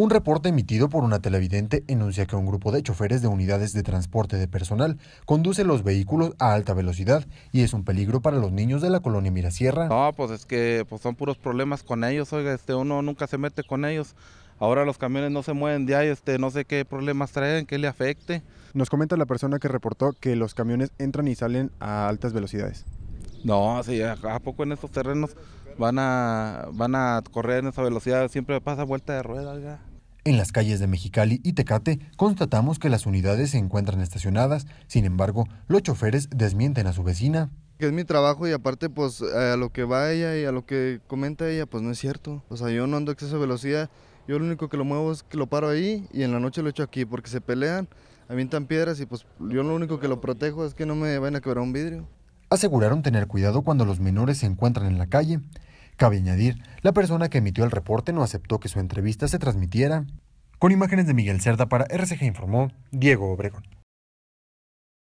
Un reporte emitido por una televidente enuncia que un grupo de choferes de unidades de transporte de personal conduce los vehículos a alta velocidad y es un peligro para los niños de la colonia Mirasierra. No, pues es que pues son puros problemas con ellos, oiga, este uno nunca se mete con ellos. Ahora los camiones no se mueven de ahí, este, no sé qué problemas traen, qué le afecte. Nos comenta la persona que reportó que los camiones entran y salen a altas velocidades. No, sí, ¿a, poco en estos terrenos van a, van a correr en esa velocidad? Siempre pasa vuelta de rueda, oiga. En las calles de Mexicali y Tecate constatamos que las unidades se encuentran estacionadas, sin embargo, los choferes desmienten a su vecina. Que es mi trabajo y aparte pues eh, a lo que va ella y a lo que comenta ella pues no es cierto. O sea, yo no ando a exceso de velocidad, yo lo único que lo muevo es que lo paro ahí y en la noche lo echo aquí porque se pelean, avientan piedras y pues yo lo único que lo protejo es que no me vayan a quebrar un vidrio. Aseguraron tener cuidado cuando los menores se encuentran en la calle. Cabe añadir, la persona que emitió el reporte no aceptó que su entrevista se transmitiera. Con imágenes de Miguel Cerda para RCG informó Diego Obregón.